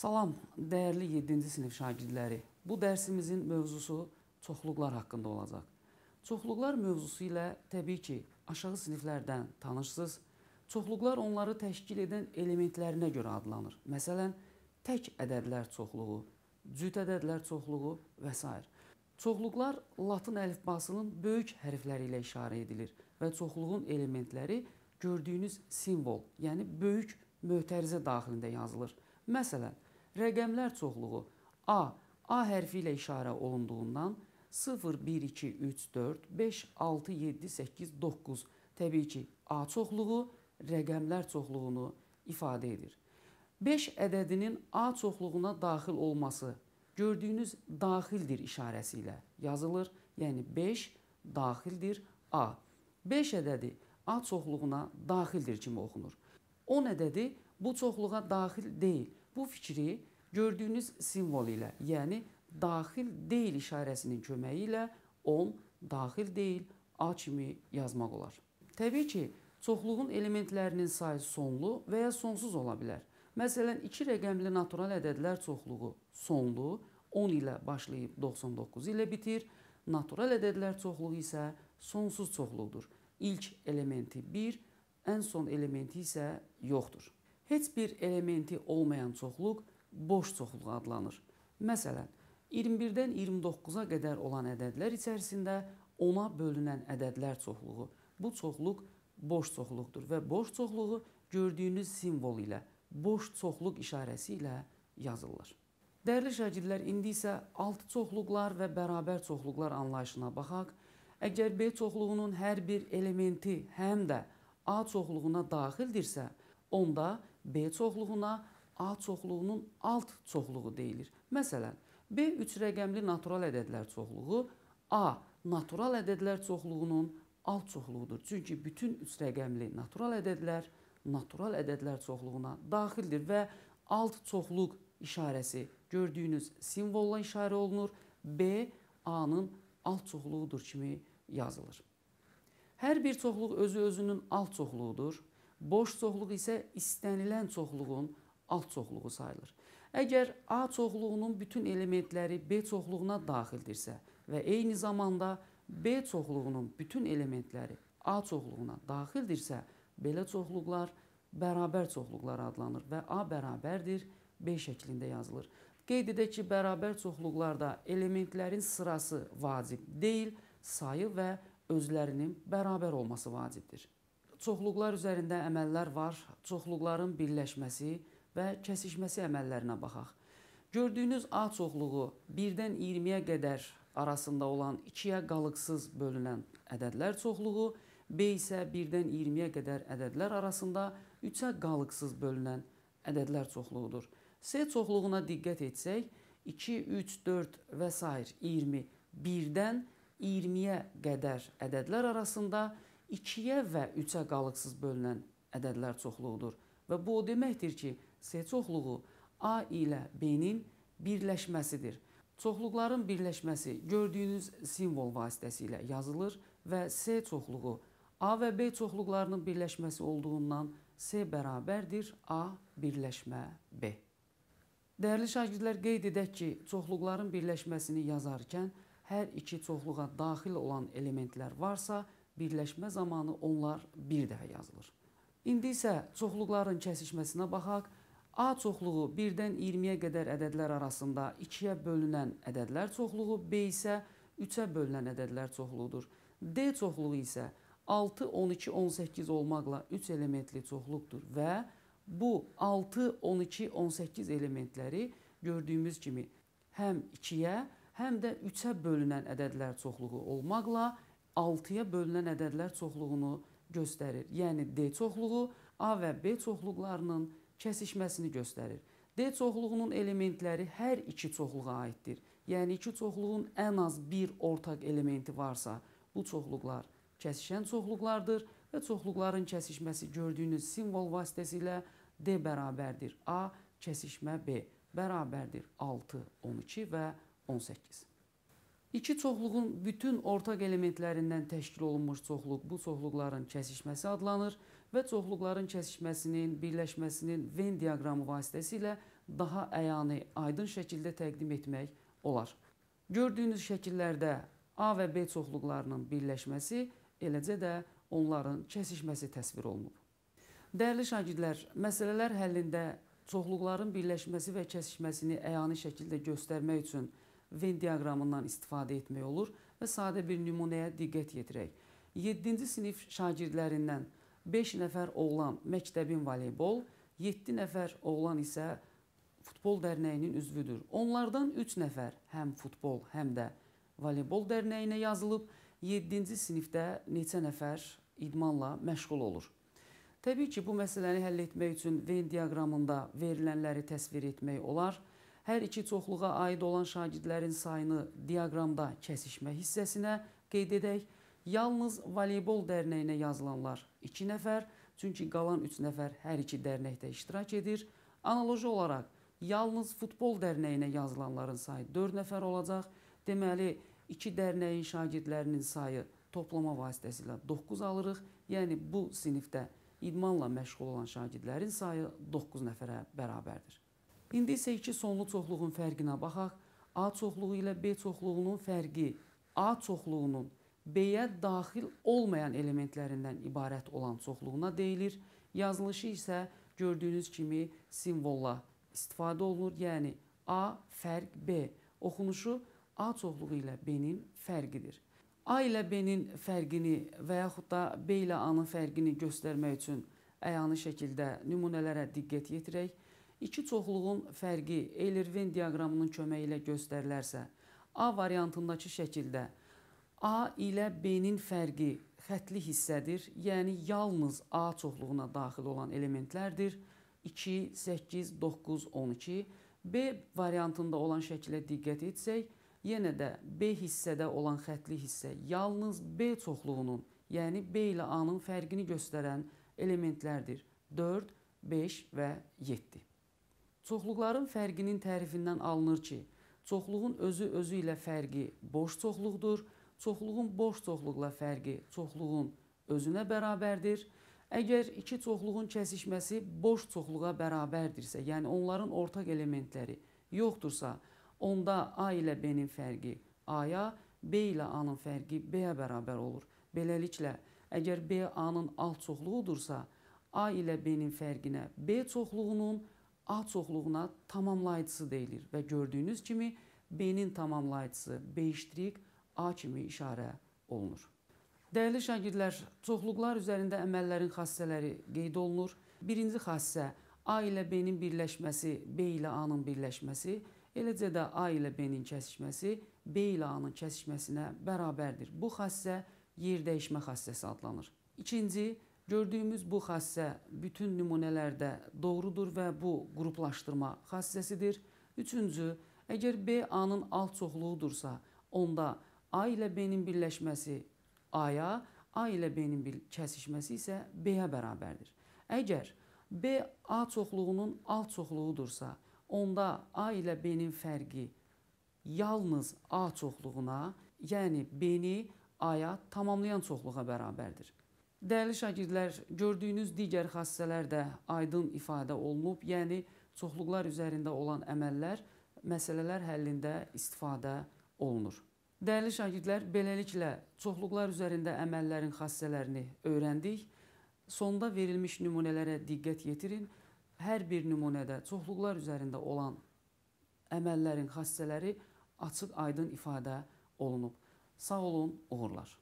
Salam, dəyərli 7-ci sinif şagirdləri. Bu dərsimizin mövzusu çoxluqlar haqqında olacaq. Çoxluqlar mövzusu ilə təbii ki, aşağı siniflərdən tanışsınız. Çoxluqlar onları təşkil edən elementlərinə görə adlanır. Məsələn, tək ədədlər çoxluğu, cüt ədədlər çoxluğu və s. Çoxluqlar Latın əlifbasının böyük hərfləri ilə işarə edilir və çoxluğun elementləri gördüyünüz simvol, yəni böyük mötərizə daxilində yazılır. Məsələn, Rəqəmlər çoxluğu A A hərfi ilə işarə olunduğundan 0 1 2 3 4 5 6 7 8 9 təbii ki A çoxluğu rəqəmlər çoxluğunu ifadə edir. 5 ədədinin A çoxluğuna daxil olması gördüyünüz daxildir işarəsi ilə yazılır. Yəni 5 daxildir A. 5 ədədi A çoxluğuna daxildir kimi oxunur. 10 ədədi bu çoxluğa daxil deyil Bu fikri gördüyünüz simvol ilə, yəni daxil deyil işarəsinin köməyi ilə on daxil deyil a kimi yazmaq olar. Təbii ki, çoxluğun elementlərinin sayı sonlu və ya sonsuz ola bilər. Məsələn, 2 rəqəmli natural ədədlər çoxluğu sonlu 10 ilə başlayıb 99 ilə bitir. Natural ədədlər çoxluğu isə sonsuz çoxluqdur. İlk elementi 1, ən son elementi isə yoxdur heç bir elementi olmayan çoxluq boş çoxluq adlanır. Məsələn, 21-dən 29-a qədər olan ədədlər içərisində 10-a bölünən ədədlər çoxluğu. Bu çoxluq boş çoxluqdur və boş çoxluğu gördüyünüz simvol ilə, boş çoxluq işarəsi ilə yazılır. Dəyərli şagirdlər, indi isə alt çoxluqlar və bərabər çoxluqlar anlayışına baxaq. Əgər B çoxluğunun hər bir elementi həm də A çoxluğuna daxildirsə, onda B çoxluğuna A çoxluğunun alt çoxluğu deyilir. Məsələn, B 3 rəqəmli natural ədədlər çoxluğu A natural ədədlər çoxluğunun alt çoxluğudur. Çünki bütün 3 rəqəmli natural ədədlər natural ədədlər çoxluğuna daxildir və alt çoxluq işarəsi gördüyünüz simvolla işarə olunur. B A-nın alt çoxluğudur kimi yazılır. Hər bir çoxluq özü özünün alt çoxluğudur. Boş çoxluq isə istənilən çoxluğun alt çoxluğu sayılır. Əgər A çoxluğunun bütün elementləri B çoxluğuna daxildirsə və eyni zamanda B çoxluğunun bütün elementləri A çoxluğuna daxildirsə, belə çoxluqlar bərabər çoxluqlar adlanır və A bərabərdir B şəklində yazılır. Qeyd edək ki, bərabər çoxluqlarda elementlərin sırası vacib deyil, sayı və özlərinin bərabər olması vacibdir. Çoxluqlar üzərində əməllər var. Çoxluqların birləşməsi və kəsişməsi əməllərinə baxaq. Gördüyünüz A çoxluğu 1-dən 20-yə qədər arasında olan 2-yə qalıqsız bölünən ədədlər çoxluğu, B isə 1-dən 20-yə qədər ədədlər arasında 3-ə qalıqsız bölünən ədədlər çoxluğudur. S çoxluğuna diqqət etsək, 2, 3, 4 və s. 20 1-dən 20-yə qədər ədədlər arasında 3 2-yə və 3-ə qalıqsız bölünən ədədlər çoxluğudur və bu o deməkdir ki, S çoxluğu A ilə B-nin birləşməsidir. Çoxluqların birləşməsi gördüyünüz simvol vasitəsilə yazılır və S çoxluğu A və B çoxluqlarının birləşməsi olduğundan S bərabərdir A birləşmə B. Dəyərli şagirdlər, qeyd edək ki, çoxluqların birləşməsini yazarkən hər iki çoxluğa daxil olan elementlər varsa, birləşmə zamanı onlar bir dəfə yazılır. İndi isə çoxluqların kəsişməsinə baxaq. A çoxluğu 1-dən 20-yə qədər ədədlər arasında 2-yə bölünən ədədlər çoxluğu, B isə 3-ə bölünən ədədlər çoxluğudur. D çoxluğu isə 6, 12, 18 olmaqla 3 elementli çoxluqdur və bu 6, 12, 18 elementləri gördüyümüz kimi həm 2-yə, həm də 3-ə bölünən ədədlər çoxluğu olmaqla 3 6-ya bölünən ədədlər çoxluğunu göstərir. Yəni D çoxluğu A və B çoxluqlarının kəsişməsini göstərir. D çoxluğunun elementləri hər iki çoxluğa aiddir. Yəni iki çoxluğun ən az bir ortaq elementi varsa, bu çoxluqlar kəsişən çoxluqlardır və çoxluqların kəsişməsi gördüyünüz simvol vasitəsilə D bərabərdir A kəsişmə B bərabərdir 6, 12 və 18. İki çoxluğun bütün ortaq elementlərindən təşkil olunmuş çoxluq bu çoxluqların kəsişməsi adlanır və çoxluqların kəsişməsinin, birləşməsinin Venn diaqramı vasitəsilə daha əyani, aydın şəkildə təqdim etmək olar. Gördüyünüz şəkillərdə A və B çoxluqlarının birləşməsi, eləcə də onların kəsişməsi təsvir olunub. Dəyərli şagirdlər, məsələlər həllində çoxluqların birləşməsi və kəsişməsini əyani şəkildə göstərmək üçün Venn diaqramından istifadə etmək olur və sadə bir nümunəyə diqqət yetirək. 7-ci sinif şagirdlərindən 5 nəfər oğlan məktəbin voleybol, 7 nəfər oğlan isə futbol dərnəyinin üzvüdür. Onlardan 3 nəfər həm futbol, həm də voleybol dərnəyinə yazılıb, 7-ci sinifdə neçə nəfər idmanla məşğul olur. Təbii ki, bu məsələni həll etmək üçün Venn diaqramında verilənləri təsvir etmək olar hər iki çoxluğa aid olan şagirdlərin sayını diaqramda kəsişmə hissəsinə qeyd edək. Yalnız voleybol dərnəyinə yazılanlar 2 nəfər, çünki qalan 3 nəfər hər iki dərnəkdə iştirak edir. Analoji olaraq yalnız futbol dərnəyinə yazılanların sayı 4 nəfər olacaq. Deməli, iki dərnəyin şagirdlərinin sayı toplama vasitəsilə 9 alırıq. Yəni bu sinifdə idmanla məşğul olan şagirdlərin sayı 9 nəfərə bərabərdir. İndi isə iki sonlu çoxluğun fərqinə baxaq. A çoxluğu ilə B çoxluğunun fərqi A çoxluğunun B-yə daxil olmayan elementlərindən ibarət olan çoxluğuna deyilir. Yazılışı isə gördüyünüz kimi simvolla istifadə olunur. Yəni A fərq B. Oxunuşu A çoxluğu ilə B-nin fərqidir. A ilə B-nin fərqini və yaxud da B ilə A-nın fərqini göstərmək üçün əyani şəkildə nümunələrə diqqət yetirək. İki çoxluğun fərqi Eyler-Ven diaqramının köməyi ilə göstərilərsə, A variantındakı şəkildə A ilə B-nin fərqi xətli hissədir, yəni yalnız A çoxluğuna daxil olan elementlərdir. 2, 8, 9, 12. B variantında olan şəkilə diqqət etsək, yenə də B hissədə olan xətli hissə yalnız B çoxluğunun, yəni B ilə A-nın fərqini göstərən elementlərdir. 4, 5 və 7. Çoxluqların fərqinin tərifindən alınır ki, çoxluğun özü özü ilə fərqi boş çoxluqdur, çoxluğun boş çoxluqla fərqi çoxluğun özünə bərabərdir. Əgər iki çoxluğun kəsişməsi boş çoxluğa bərabərdirsə, yəni onların ortaq elementləri yoxdursa, onda A ilə B-nin fərqi A-ya, B ilə A-nın fərqi B-yə bərabər olur. Beləliklə, əgər B A-nın alt çoxluğudursa, A ilə B-nin fərqinə B çoxluğunun A çoxluğuna tamamlayıcısı deyilir və gördüyünüz kimi B-nin tamamlayıcısı B' A kimi işarə olunur. Dəyərli şagirdlər, çoxluqlar üzərində əməllərin xassələri qeyd olunur. Birinci xassə A ilə B-nin birləşməsi, B ilə A-nın birləşməsi, eləcə də A ilə B-nin kəsişməsi, B ilə A-nın kəsişməsinə bərabərdir. Bu xassə yer dəyişmə xassəsi adlanır. İkinci, Gördüyümüz bu xassə bütün nümunələrdə doğrudur və bu qruplaşdırma xassəsidir. Üçüncü, əgər B A-nın alt çoxluğudursa, onda A ilə B-nin birləşməsi A-ya, A ilə B-nin kəsişməsi isə B-yə bərabərdir. Əgər B A çoxluğunun alt çoxluğudursa, onda A ilə B-nin fərqi yalnız A çoxluğuna, yəni B-ni A-ya tamamlayan çoxluğa bərabərdir. Dəyərli şagirdlər, gördüyünüz digər xassələr də aydın ifadə olunub, yəni çoxluqlar üzərində olan əməllər məsələlər həllində istifadə olunur. Dəyərli şagirdlər, beləliklə çoxluqlar üzərində əməllərin xassələrini öyrəndik. Sonda verilmiş nümunələrə diqqət yetirin. Hər bir nümunədə çoxluqlar üzərində olan əməllərin xassələri açıq-aydın ifadə olunub. Sağ olun, uğurlar.